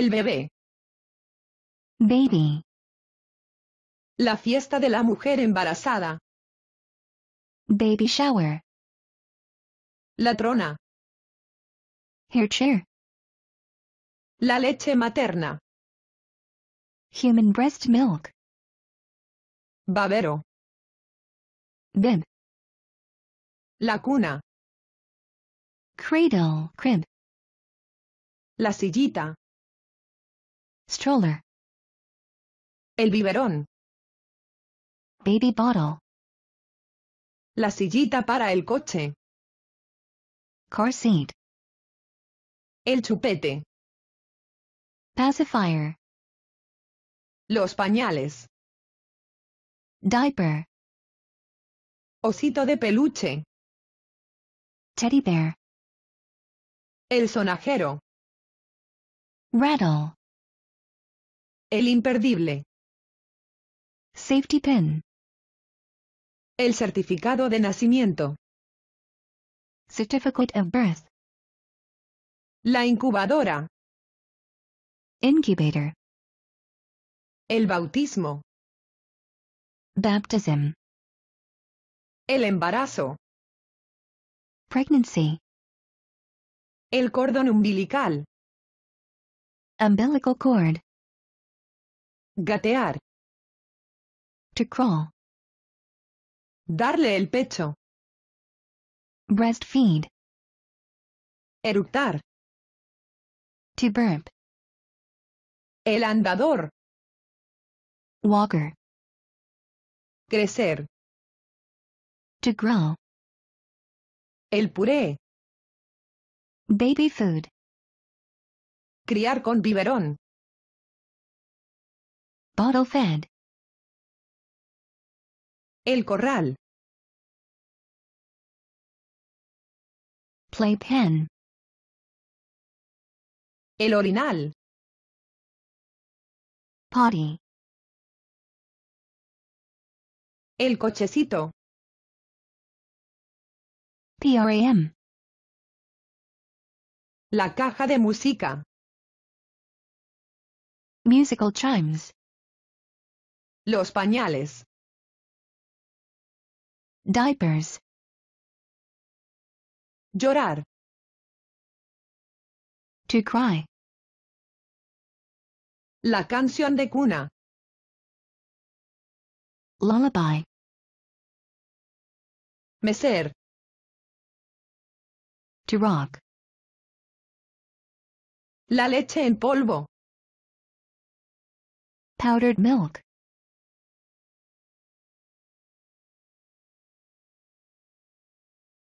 El bebé. Baby. La fiesta de la mujer embarazada. Baby shower. La trona. Hair chair. La leche materna. Human breast milk. Babero. Bib. La cuna. Cradle, crib. La sillita. Stroller. El biberón. Baby bottle. La sillita para el coche. Car seat. El chupete. Pacifier. Los pañales. Diaper. Osito de peluche. Teddy bear. El sonajero. Rattle. El imperdible. Safety pin. El certificado de nacimiento. Certificate of birth. La incubadora. Incubator. El bautismo. Baptism. El embarazo. Pregnancy. El cordón umbilical. Umbilical cord. Gatear. To crawl. Darle el pecho. Breastfeed. Eructar. To burp. El andador. Walker. Crecer. To grow. El puré. Baby food. Criar con biberón. Bottle fed. El corral. Playpen. El orinal. Potty. El cochecito. PRAM. La caja de música. Musical chimes. Los pañales. Diapers. Llorar. To cry. La canción de cuna. Lullaby. Mecer. To rock. La leche en polvo. Powdered milk.